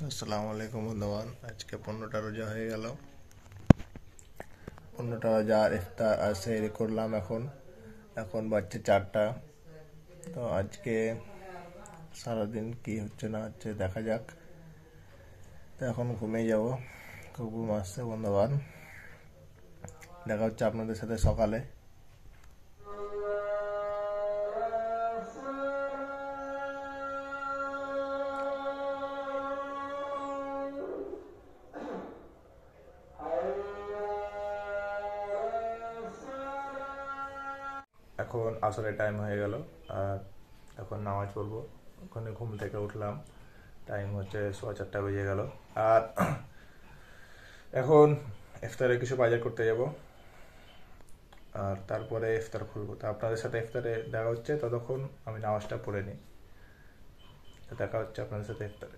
তো আসসালামু আলাইকুম বন্ধুবান আজকে পনেরোটা রোজা হয়ে গেল পনেরোটা রোজা আর ইফতার আর সেহরি করলাম এখন এখন বাজছে চারটা তো আজকে সারাদিন কি হচ্ছে না হচ্ছে দেখা যাক তো এখন ঘুমিয়ে যাব খুব ঘুম আসছে বন্ধুবান দেখা হচ্ছে আপনাদের সাথে সকালে এখন আসলে টাইম হয়ে গেল আর এখন নামাজ পড়বো ওখানে ঘুম থেকে উঠলাম টাইম হচ্ছে সোয়া চারটা বেজে গেল আর এখন ইফতারে কিছু বাজার করতে যাব আর তারপরে ইফতার খুলবো তা আপনাদের সাথে ইফতারে দেখা হচ্ছে ততক্ষণ আমি নামাজটা পড়ে নিই দেখা হচ্ছে আপনাদের সাথে ইফতারে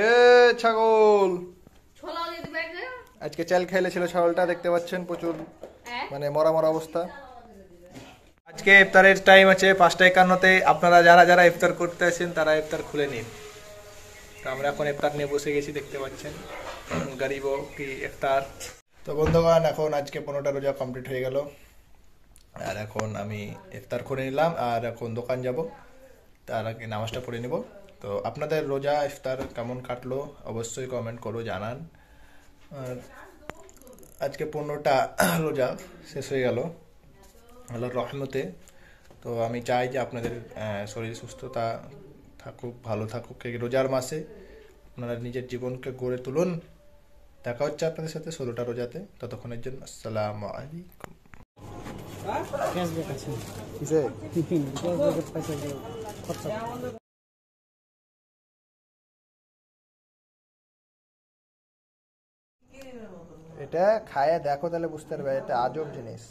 এ ছাগল আজকে চাল খাইলে ছিল ছাগলটা দেখতে পাচ্ছেন প্রচুর হ্যাঁ। মানে মরা মরা অবস্থা আজকে ইফতারের টাইম আছে পাঁচটা একান্নতে আপনারা যারা যারা ইফতার করতে আছেন তারা ইফতার খুলে নিন তো আমরা এখন ইফতার নিয়ে বসে গেছি দেখতে পাচ্ছেন গরিব কি ইফতার তো বন্ধুগণ এখন আজকে পনেরোটা রোজা কমপ্লিট হয়ে গেল আর এখন আমি ইফতার করে নিলাম আর এখন দোকান যাবো তার আগে নামাজটা পড়ে নেব তো আপনাদের রোজা ইফতার কেমন কাটলো অবশ্যই কমেন্ট করো জানান আর আজকে পনেরোটা রোজা শেষ হয়ে গেল আল্লাহর রহমতে তো আমি চাই যে আপনাদের শরীর সুস্থতা থাকুক ভালো থাকুক রোজার মাসে আপনারা নিজের জীবনকে গড়ে তুলুন দেখা হচ্ছে আপনাদের সাথে ষোলোটা রোজাতে ততক্ষণের জন্য আসসালাম আলাইকুম ক্যাশব্যাক আছে খরচা এটা খায়ে দেখো তাহলে বুঝতে পারবে এটা আজব জিনিস